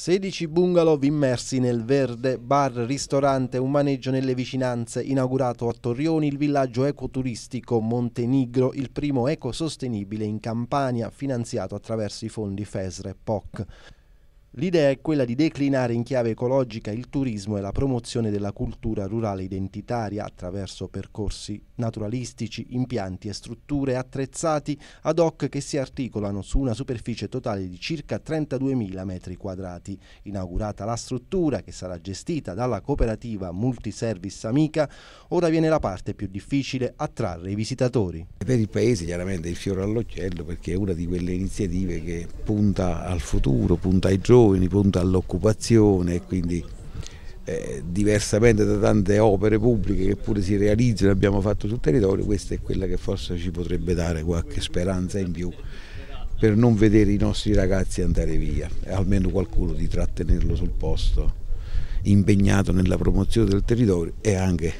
16 bungalow immersi nel verde, bar, ristorante, un maneggio nelle vicinanze, inaugurato a Torrioni il villaggio ecoturistico Montenigro, il primo ecosostenibile in Campania, finanziato attraverso i fondi FESRE e POC. L'idea è quella di declinare in chiave ecologica il turismo e la promozione della cultura rurale identitaria attraverso percorsi naturalistici, impianti e strutture attrezzati ad hoc che si articolano su una superficie totale di circa 32.000 metri quadrati. Inaugurata la struttura, che sarà gestita dalla cooperativa Multiservice Amica, ora viene la parte più difficile attrarre i visitatori. Per il paese chiaramente il fiore all'occhiello perché è una di quelle iniziative che punta al futuro, punta ai giovani giovani, punta all'occupazione e quindi eh, diversamente da tante opere pubbliche che pure si realizzano, e abbiamo fatto sul territorio, questa è quella che forse ci potrebbe dare qualche speranza in più per non vedere i nostri ragazzi andare via, almeno qualcuno di trattenerlo sul posto impegnato nella promozione del territorio e anche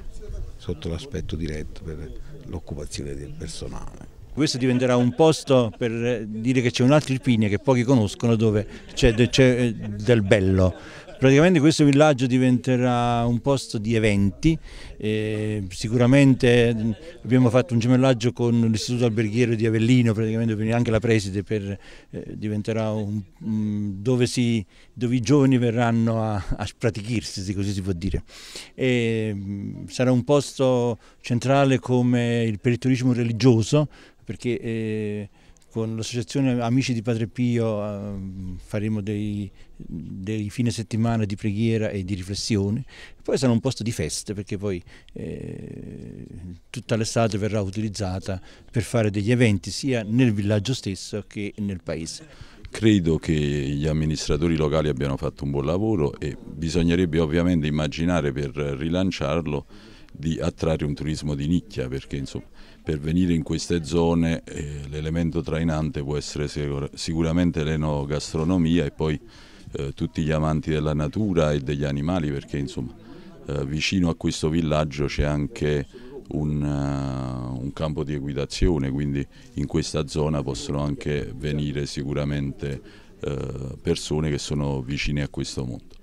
sotto l'aspetto diretto per l'occupazione del personale questo diventerà un posto per eh, dire che c'è un'altra Irpinia che pochi conoscono dove c'è eh, del bello. Praticamente questo villaggio diventerà un posto di eventi, eh, sicuramente abbiamo fatto un gemellaggio con l'istituto alberghiero di Avellino, praticamente anche la preside per, eh, diventerà un, dove, si, dove, i giovani verranno a, a spratichirsi, se così si può dire. E, sarà un posto centrale come il, per il turismo religioso perché... Eh, con l'associazione Amici di Padre Pio ehm, faremo dei, dei, fine settimana di preghiera e di riflessione, poi sarà un posto di feste perché poi eh, tutta l'estate verrà utilizzata per fare degli eventi sia nel villaggio stesso che nel paese. Credo che gli amministratori locali abbiano fatto un buon lavoro e bisognerebbe ovviamente immaginare per rilanciarlo di attrarre un turismo di nicchia perché insomma, per venire in queste zone eh, l'elemento trainante può essere sicuramente l'enogastronomia e poi eh, tutti gli amanti della natura e degli animali perché insomma, eh, vicino a questo villaggio c'è anche un, uh, un, campo di equitazione quindi in questa zona possono anche venire sicuramente eh, persone che sono vicine a questo mondo.